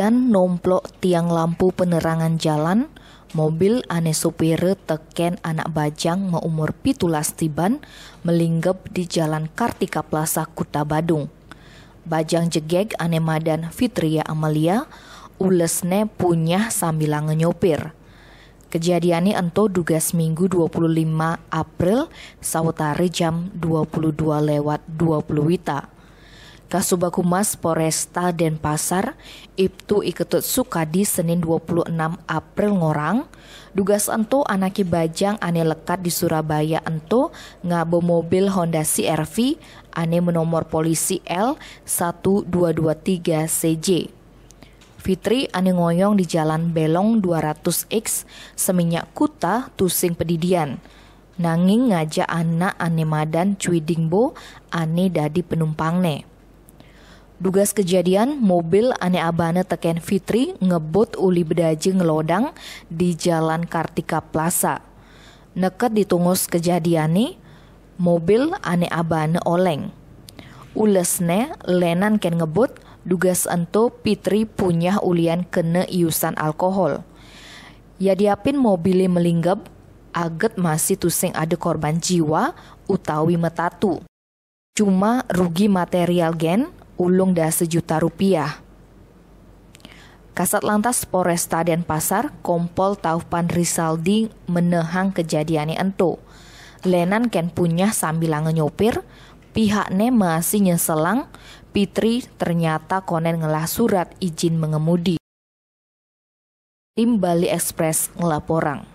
Kemudian nomplok tiang lampu penerangan jalan, mobil ane supir teken anak bajang meumur pitulas tiban melinggep di jalan Kartika Plaza Kuta Badung. Bajang jegeg ane madan Fitria Amalia, ulesne punya sambil nyopir. Kejadiannya ento duga seminggu 25 April sawetari jam 22 lewat 20 wita kasubagumas Poresta Denpasar, Ibtu Iketut Sukadi Senin 26 April ngorang, dugas ento anaki bajang ane lekat di Surabaya ento ngabo mobil Honda CRV ane menomor polisi L 1223 CJ. Fitri ane ngoyong di Jalan Belong 200X, Seminyak Kuta, Tusing Pedidian. Nanging ngajak anak ane madan cuidingbo ane dadi penumpangne. ne. Dugas kejadian, mobil ane abane teken Fitri ngebut uli bedaji ngelodang di Jalan Kartika Plaza. Neket ditungus kejadian nih, mobil ane abane oleng. Ulesne lenan ken ngebut, dugas ento Fitri punya ulian kene iusan alkohol. Ya diapin mobilnya melinggep, aget masih tuseng ada korban jiwa utawi metatu. Cuma rugi material gen, ulung dah sejuta rupiah. Kasat Lantas Polresta Denpasar, Kompol Taufan Risaldi menehang kejadiannya ento. Lenan ken punya sambil nyopir, pihaknya masih nyeselang, Fitri ternyata konen ngelah surat izin mengemudi. Tim Bali Express ngelaporang.